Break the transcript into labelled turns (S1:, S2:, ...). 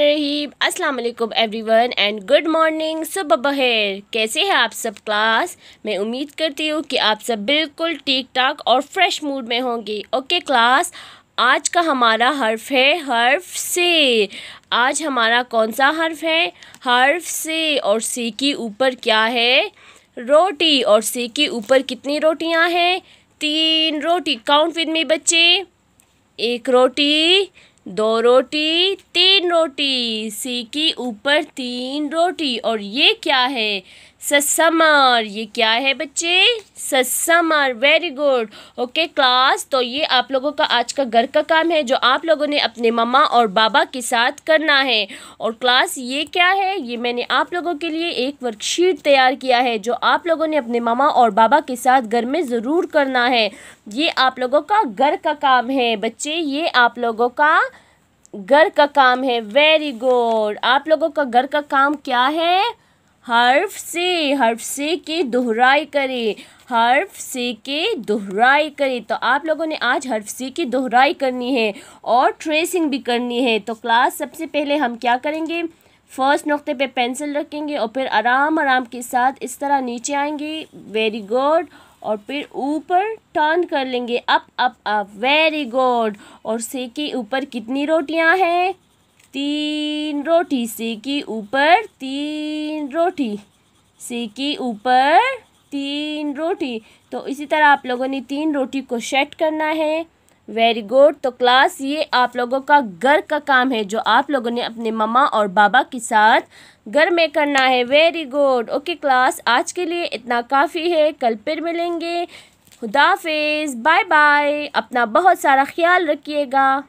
S1: रहीम अस्सलाम वालेकुम everyone and good morning सुबह बहर कैसे हैं आप सब क्लास मैं उम्मीद करती हूँ कि आप सब बिल्कुल ठीक ठाक और फ्रेश मूड में होंगे ओके क्लास आज का हमारा हर्फ है हर्फ से आज हमारा कौन सा हर्फ है हर्फ से और सी की ऊपर क्या है रोटी और सी के ऊपर कितनी रोटियाँ हैं तीन रोटी काउंट विद मी बच्चे एक रोटी दो रोटी तीन रोटी सी की ऊपर तीन रोटी और ये क्या है ससमर ये क्या है बच्चे ससमर वेरी गुड ओके क्लास तो ये आप लोगों का आज का घर का काम है जो आप लोगों ने अपने मम्मा और बाबा के साथ करना है और क्लास ये क्या है ये मैंने आप लोगों के लिए एक वर्कशीट तैयार किया है जो आप लोगों ने अपने मम्मा और बाबा के साथ घर में ज़रूर करना है ये आप लोगों का घर का काम है बच्चे ये आप लोगों का घर का काम है वेरी गुड आप लोगों का घर का काम क्या है हर्फ से हर्फ से के दोहराई करें हर्फ से के दोहराई करें तो आप लोगों ने आज हर्फ से की दोहराई करनी है और ट्रेसिंग भी करनी है तो क्लास सबसे पहले हम क्या करेंगे फर्स्ट नुक्ते पे पेंसिल रखेंगे और फिर आराम आराम के साथ इस तरह नीचे आएंगे वेरी गुड और फिर ऊपर टर्न कर लेंगे up up up very good और से के ऊपर कितनी रोटियां हैं तीन रोटी से की ऊपर तीन रोटी से की ऊपर तीन रोटी तो इसी तरह आप लोगों ने तीन रोटी को सेट करना है वेरी गुड तो क्लास ये आप लोगों का घर का काम है जो आप लोगों ने अपने ममा और बाबा के साथ घर में करना है वेरी गुड ओके क्लास आज के लिए इतना काफ़ी है कल फिर मिलेंगे खुदाफिज बाय बाय अपना बहुत सारा ख्याल रखिएगा